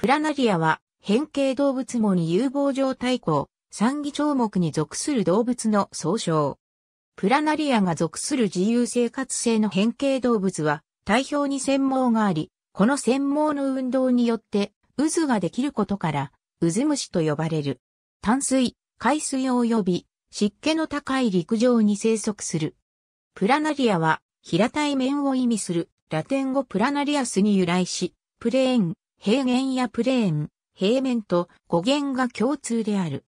プラナリアは変形動物門に有望状態項、産議長目に属する動物の総称。プラナリアが属する自由生活性の変形動物は、体表に繊毛があり、この繊毛の運動によって渦ができることから、渦虫と呼ばれる。淡水、海水及び湿気の高い陸上に生息する。プラナリアは平たい面を意味するラテン語プラナリアスに由来し、プレーン、平原やプレーン、平面と語源が共通である。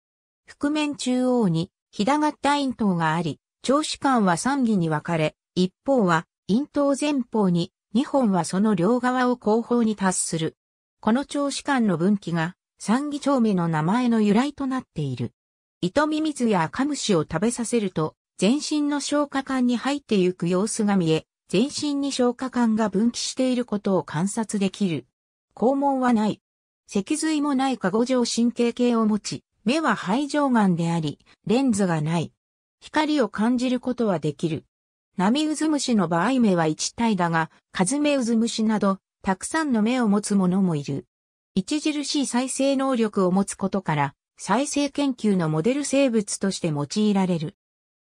覆面中央に、ひだがった陰頭があり、長子間は三義に分かれ、一方は陰頭前方に、二本はその両側を後方に達する。この長子間の分岐が、三義長目の名前の由来となっている。糸ミミズやカムシを食べさせると、全身の消化管に入ってゆく様子が見え、全身に消化管が分岐していることを観察できる。肛門はない。脊髄もない過五状神経系を持ち、目は肺上眼であり、レンズがない。光を感じることはできる。ナミウズムシの場合目は一体だが、カズメウズムシなど、たくさんの目を持つ者もいる。著しい再生能力を持つことから、再生研究のモデル生物として用いられる。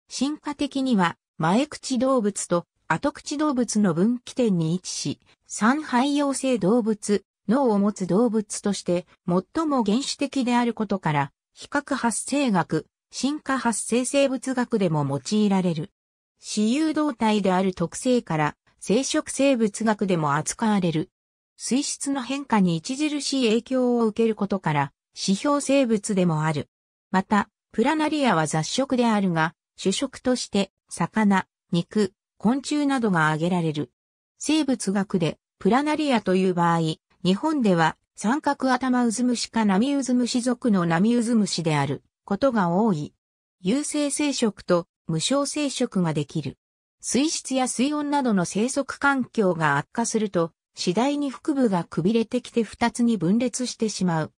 進化的には、前口動物と後口動物の分岐点に位置し、三肺葉性動物、脳を持つ動物として最も原始的であることから、比較発生学、進化発生生物学でも用いられる。私有動体である特性から生殖生物学でも扱われる。水質の変化に著しい影響を受けることから指標生物でもある。また、プラナリアは雑食であるが、主食として魚、肉、昆虫などが挙げられる。生物学でプラナリアという場合、日本では三角頭ウズムシかナミウズムシ属のナミウズムシであることが多い。有性生殖と無性生殖ができる。水質や水温などの生息環境が悪化すると、次第に腹部がくびれてきて二つに分裂してしまう。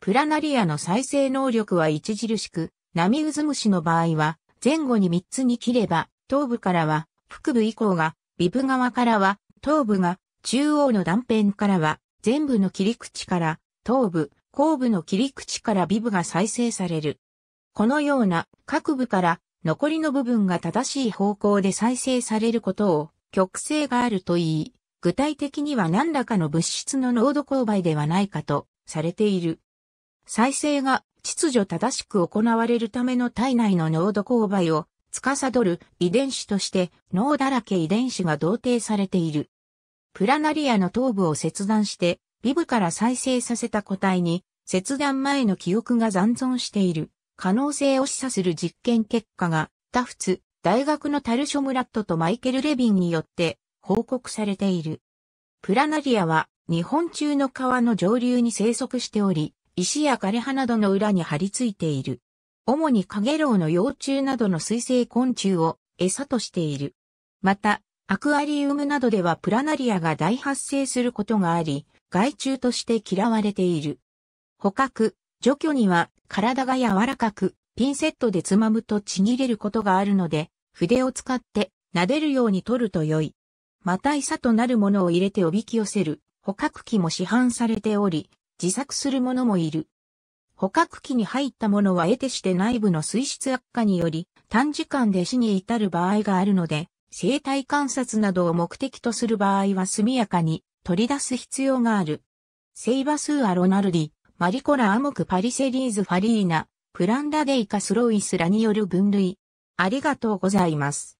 プラナリアの再生能力は著しく、ナミウズムシの場合は、前後に三つに切れば、頭部からは、腹部以降が、尾部側からは、頭部が、中央の断片からは、全部の切り口から頭部、後部の切り口からビ部が再生される。このような各部から残りの部分が正しい方向で再生されることを極性があるといい、具体的には何らかの物質の濃度勾配ではないかとされている。再生が秩序正しく行われるための体内の濃度勾配を司る遺伝子として脳だらけ遺伝子が同定されている。プラナリアの頭部を切断して、ビブから再生させた個体に、切断前の記憶が残存している可能性を示唆する実験結果が、タフツ、大学のタルショムラットとマイケル・レビンによって報告されている。プラナリアは日本中の川の上流に生息しており、石や枯葉などの裏に張り付いている。主にカゲロウの幼虫などの水生昆虫を餌としている。また、アクアリウムなどではプラナリアが大発生することがあり、害虫として嫌われている。捕獲、除去には体が柔らかく、ピンセットでつまむとちぎれることがあるので、筆を使って撫でるように取ると良い。また餌となるものを入れておびき寄せる捕獲器も市販されており、自作するものもいる。捕獲器に入ったものは得てして内部の水質悪化により短時間で死に至る場合があるので、生体観察などを目的とする場合は速やかに取り出す必要がある。セイバスーアロナルディ、マリコラアモクパリセリーズファリーナ、プランダデイカスロイスらによる分類。ありがとうございます。